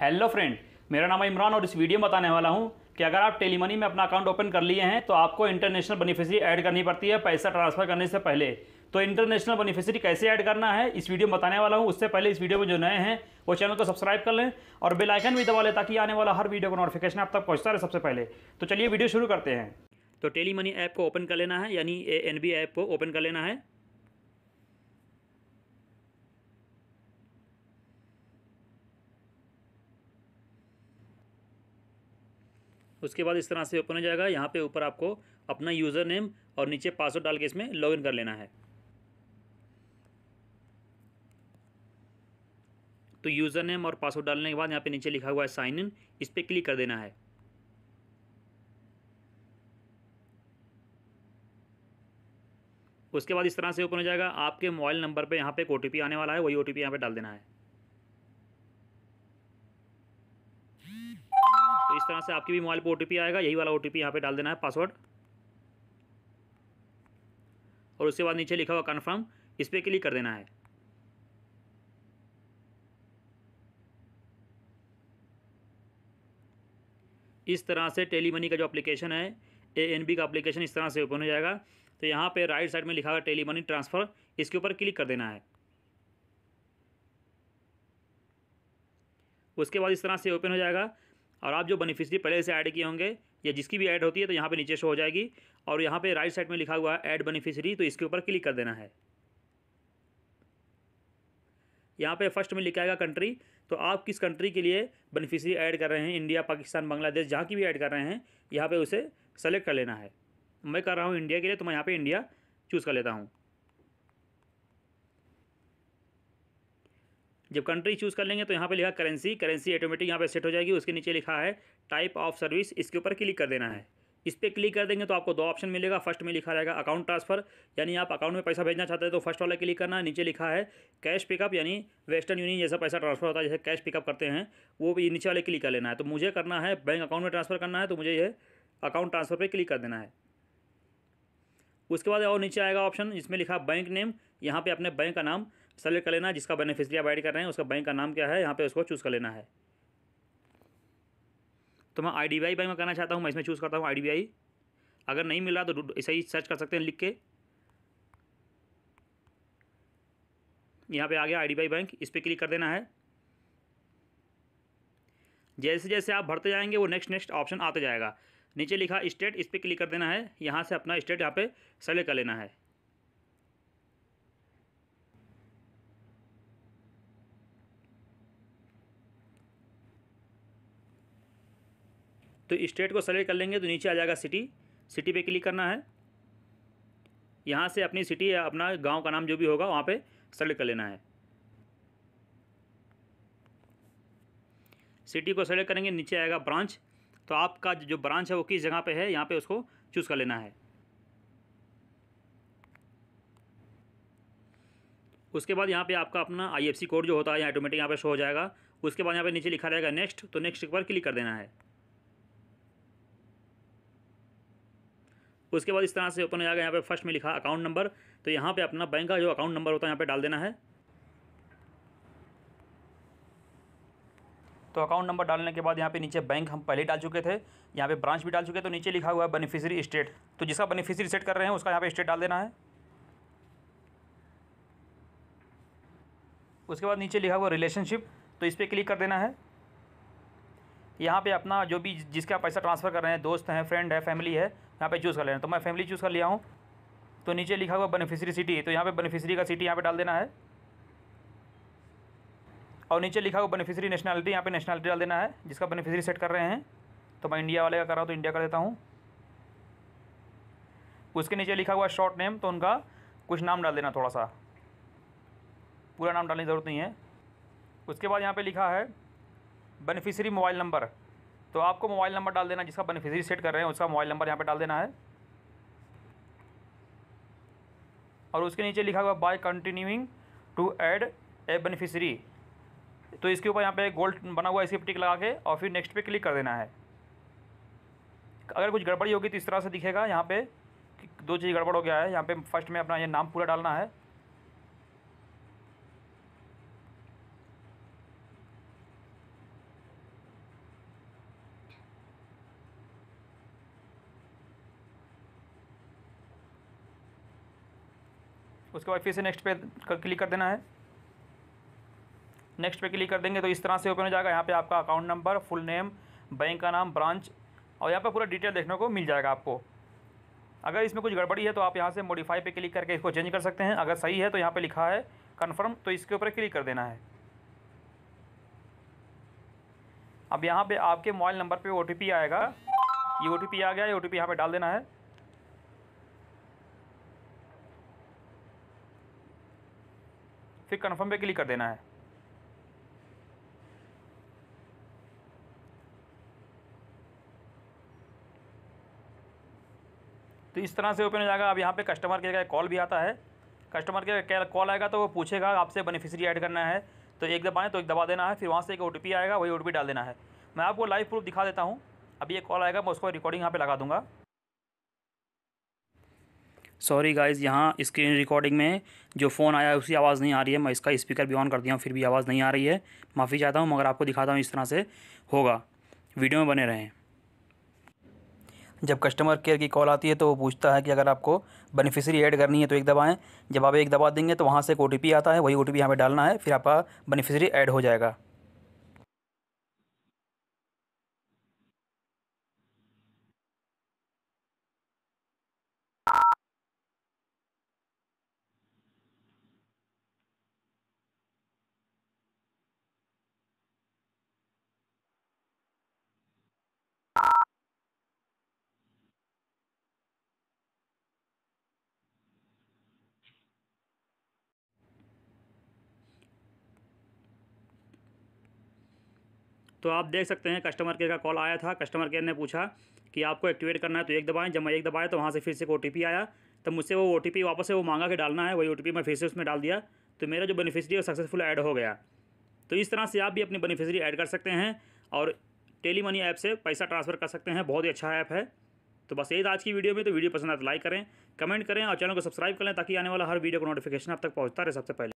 hello friend मेरा नाम है इमरान और इस वीडियो में बताने वाला हूँ कि अगर आप टेलीमनी में अपना अकाउंट ओपन कर लिए हैं तो आपको इंटरनेशनल बेनिफिशरी ऐड करनी पड़ती है पैसा ट्रांसफर करने से पहले तो इंटरनेशनल बेनिफिशरी कैसे ऐड करना है इस वीडियो में बताने वाला हूँ उससे पहले इस वीडियो में जो नए हैं वो चैनल को सब्सक्राइब कर लें और बेलाइकन आइकन भी दबा लें ताकि आने वाला हर वीडियो का नोटिफिकेशन आप तक पहुँचता रहे सबसे पहले तो चलिए वीडियो शुरू करते हैं तो टेली मनी ऐप को ओपन कर लेना है यानी ए एन बी ऐप को ओपन कर लेना है उसके बाद इस तरह से ओपन हो जाएगा यहाँ पे ऊपर आपको अपना यूज़र नेम और नीचे पासवर्ड डाल के इसमें लॉगिन कर लेना है तो यूज़र नेम और पासवर्ड डालने के बाद यहाँ पे नीचे लिखा हुआ है साइन इन इस पर क्लिक कर देना है उसके बाद इस तरह से ओपन हो जाएगा आपके मोबाइल नंबर पे यहाँ पे ओ आने वाला है वही ओ टी पी यहाँ पर डाल देना है तो इस तरह से आपके भी मोबाइल पर ओ आएगा यही वाला ओ टी यहाँ पर डाल देना है पासवर्ड और उसके बाद नीचे लिखा हुआ कन्फर्म इस पर क्लिक कर देना है इस तरह से टेली मनी का जो एप्लीकेशन है ए एन बी का एप्लीकेशन इस तरह से ओपन हो जाएगा तो यहाँ पे राइट साइड में लिखा हुआ टेली मनी ट्रांसफ़र इसके ऊपर क्लिक कर देना है उसके बाद इस तरह से ओपन हो जाएगा और आप जो बेनिफिशरी पहले से ऐड किए होंगे या जिसकी भी ऐड होती है तो यहाँ पे नीचे शो हो जाएगी और यहाँ पे राइट साइड में लिखा हुआ है ऐड बेनिफिशरी तो इसके ऊपर क्लिक कर देना है यहाँ पे फर्स्ट में लिखा आएगा कंट्री तो आप किस कंट्री के लिए बेनिफिशरी ऐड कर रहे हैं इंडिया पाकिस्तान बांग्लादेश जहाँ की भी ऐड कर रहे हैं यहाँ पर उसे सेलेक्ट कर लेना है मैं कर रहा हूँ इंडिया के लिए तो मैं यहाँ पर इंडिया चूज़ कर लेता हूँ जब कंट्री चूज़ कर लेंगे तो यहाँ पे लिखा करेंसी करेंसी ऑटोमेटिक यहाँ पे सेट हो जाएगी उसके नीचे लिखा है टाइप ऑफ सर्विस इसके ऊपर क्लिक कर देना है इस पर क्लिक कर देंगे तो आपको दो ऑप्शन मिलेगा फर्स्ट में लिखा रहेगा अकाउंट ट्रांसफर यानी आप अकाउंट में पैसा भेजना चाहते हैं तो फर्स्ट वाला क्लिक करना है नीचे लिखा है कैश पिकअप यानी वेस्टर्न यूनियन जैसा पैसा ट्रांसफर होता है जैसे कैश पिकअप करते हैं वो भी नीचे वाले क्लिक कर लेना है तो मुझे करना है बैंक अकाउंट में ट्रांसफ़र करना है तो मुझे यह अकाउंट ट्रांसफ़र पर क्लिक कर देना है उसके बाद और नीचे आएगा ऑप्शन इसमें लिखा बैंक नेम यहाँ पे अपने बैंक का नाम सेलेक्ट कर लेना जिसका बेनिफिशरी आप ऐड कर रहे हैं उसका बैंक का नाम क्या है यहाँ पे उसको चूज़ कर लेना है तो मैं आई बैंक में करना चाहता हूँ मैं इसमें चूज़ करता हूँ आई अगर नहीं मिला तो ऐसे ही सर्च कर सकते हैं लिख के यहाँ पर आ गया आई बैंक इस पर क्लिक कर देना है जैसे जैसे आप भरते जाएंगे वो नेक्स्ट नेक्स्ट ऑप्शन आते जाएगा नीचे लिखा स्टेट इस पर क्लिक कर देना है यहाँ से अपना स्टेट यहाँ पे सेलेक्ट कर लेना है तो स्टेट को सेलेक्ट कर लेंगे तो नीचे आ जाएगा सिटी सिटी पे क्लिक करना है यहाँ से अपनी सिटी या अपना गांव का नाम जो भी होगा वहाँ पे सेलेक्ट कर लेना है सिटी को सेलेक्ट करेंगे नीचे आएगा ब्रांच तो आपका जो ब्रांच है वो किस जगह पे है यहाँ पे उसको चूज़ कर लेना है उसके बाद यहाँ पे आपका अपना आईएफसी कोड जो होता है ऑटोमेटिक यहाँ पे शो हो जाएगा उसके बाद यहाँ पे नीचे लिखा रहेगा नेक्स्ट तो नेक्स्ट पर क्लिक कर देना है उसके बाद इस तरह से ओपन हो जाएगा यहाँ पे फर्स्ट में लिखा अकाउंट नंबर तो यहाँ पे अपना बैंक का जो अकाउंट नंबर होता है यहाँ पे डाल देना है तो अकाउंट नंबर डालने के बाद यहाँ पे नीचे बैंक हम पहले डाल चुके थे यहाँ पे ब्रांच भी डाल चुके तो नीचे लिखा हुआ है बेनिफिशियरी स्टेट तो जिसका बेनिफिशियरी सेट कर रहे हैं उसका यहाँ पे स्टेट डाल देना है उसके बाद नीचे लिखा हुआ रिलेशनशिप तो इस पर क्लिक कर देना है यहाँ पे अपना जो भी जिसका पैसा ट्रांसफ़र कर रहे हैं दोस्त हैं फ्रेंड है फैमिली है यहाँ पे चूज़ कर लेना तो मैं फैमिली चूज़ कर लिया हूँ तो नीचे लिखा हुआ बेनिफिशरी सिटी तो यहाँ पे बेनिफिशरी का सिटी यहाँ पे डाल देना है और नीचे लिखा हुआ बेनिफिशरी नेशनैलिटी यहाँ पे नेशनैलिटी डाल देना है जिसका बेनिफिशरी सेट कर रहे हैं तो मैं इंडिया वाले का कर रहा हूँ तो इंडिया कर देता हूँ उसके नीचे लिखा हुआ शॉर्ट नेम तो उनका कुछ नाम डाल देना थोड़ा सा पूरा नाम डालने की ज़रूरत नहीं है उसके बाद यहाँ पर लिखा है बेनिफिशरी मोबाइल नंबर तो आपको मोबाइल नंबर डाल देना जिसका बेनिफिशरी सेट कर रहे हैं उसका मोबाइल नंबर यहाँ पर डाल देना है और उसके नीचे लिखा हुआ by continuing to add a beneficiary तो इसके ऊपर यहाँ पे गोल्ड बना हुआ है इसी टिक लगा के और फिर नेक्स्ट पे क्लिक कर देना है अगर कुछ गड़बड़ी होगी तो इस तरह से दिखेगा यहाँ पे दो चीज़ गड़बड़ हो गया है यहाँ पे फर्स्ट में अपना ये नाम पूरा डालना है उसके बाद फिर से नेक्स्ट पे क्लिक कर देना है नेक्स्ट पे क्लिक कर देंगे तो इस तरह से ओपन हो जाएगा यहाँ पे आपका account number full name bank का नाम ब्रांच और यहाँ पर पूरा डिटेल देखने को मिल जाएगा आपको अगर इसमें कुछ गड़बड़ी है तो आप यहाँ से मॉडिफाई पे क्लिक करके इसको चेंज कर सकते हैं अगर सही है तो यहाँ पे लिखा है कन्फर्म तो इसके ऊपर क्लिक कर देना है अब यहाँ पर आपके मोबाइल नंबर पर ओ आएगा ये ओ आ गया ये ओ टी यहाँ पे डाल देना है फिर कन्फर्म पे क्लिक कर देना है तो इस तरह से ओपन हो जाएगा अब यहाँ पे कस्टमर केयर का कॉल भी आता है कस्टमर केयर कॉल आएगा तो वो पूछेगा आपसे बेनिफिशियरी ऐड करना है तो एक दबाएँ तो एक दबा देना है फिर वहाँ से एक ओ आएगा वही ओ डाल देना है मैं आपको लाइव प्रूफ दिखा देता हूँ अभी ये कॉल आएगा मैं उसको रिकॉर्डिंग यहाँ पर लगा दूँगा सॉरी गाइज़ यहाँ स्क्रीन रिकॉर्डिंग में जो फ़ोन आया है उसी आवाज़ नहीं आ रही है मैं इसका स्पीकर भी ऑन कर दिया हूँ फिर भी आवाज़ नहीं आ रही है माफ़ी चाहता हूँ मगर आपको दिखाता हूँ इस तरह से होगा वीडियो में बने रहें जब कस्टमर केयर की कॉल आती है तो वो पूछता है कि अगर आपको बेनिफिशियरी ऐड करनी है तो एक दबाएँ जब आप एक दबा देंगे तो वहाँ से एक ओ आता है वही ओ टी पी डालना है फिर आपका बेनिफिशियरी ऐड हो जाएगा तो आप देख सकते हैं कस्टमर केयर का कॉल आया था कस्टमर केयर ने पूछा कि आपको एक्टिवेट करना है तो एक दबाएं जब मैं एक दबाया तो वहाँ से फिर से एक ओ आया तब मुझसे वो ओ वापस से वो मांगा कि डालना है वही ओ मैं फिर से उसमें डाल दिया तो मेरा जो बेनिफिशरी है सक्सेसफुल ऐड हो गया तो इस तरह से आप भी अपनी बेनिफिशरी ऐड कर सकते हैं और टेली मनी ऐप से पैसा ट्रांसफ़र कर सकते हैं बहुत ही अच्छा ऐप है तो बस यही आज की वीडियो में तो वीडियो पसंद आए तो लाइक करें कमेंट करें और चैनल को सब्सक्राइब करें ताकि आने वाला हर वीडियो को नोटिफिकेशन आप तक पहुँचता रहे सबसे पहले